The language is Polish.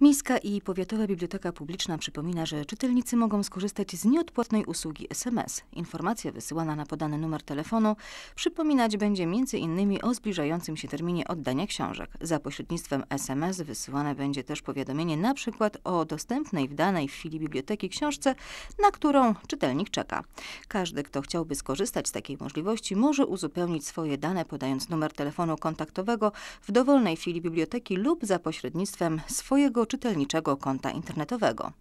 Miejska i Powiatowa Biblioteka Publiczna przypomina, że czytelnicy mogą skorzystać z nieodpłatnej usługi SMS. Informacja wysyłana na podany numer telefonu przypominać będzie m.in. o zbliżającym się terminie oddania książek. Za pośrednictwem SMS wysyłane będzie też powiadomienie np. o dostępnej w danej chwili biblioteki książce, na którą czytelnik czeka. Każdy, kto chciałby skorzystać z takiej możliwości, może uzupełnić swoje dane podając numer telefonu kontaktowego w dowolnej chwili biblioteki lub za pośrednictwem swojego czytelniczego konta internetowego.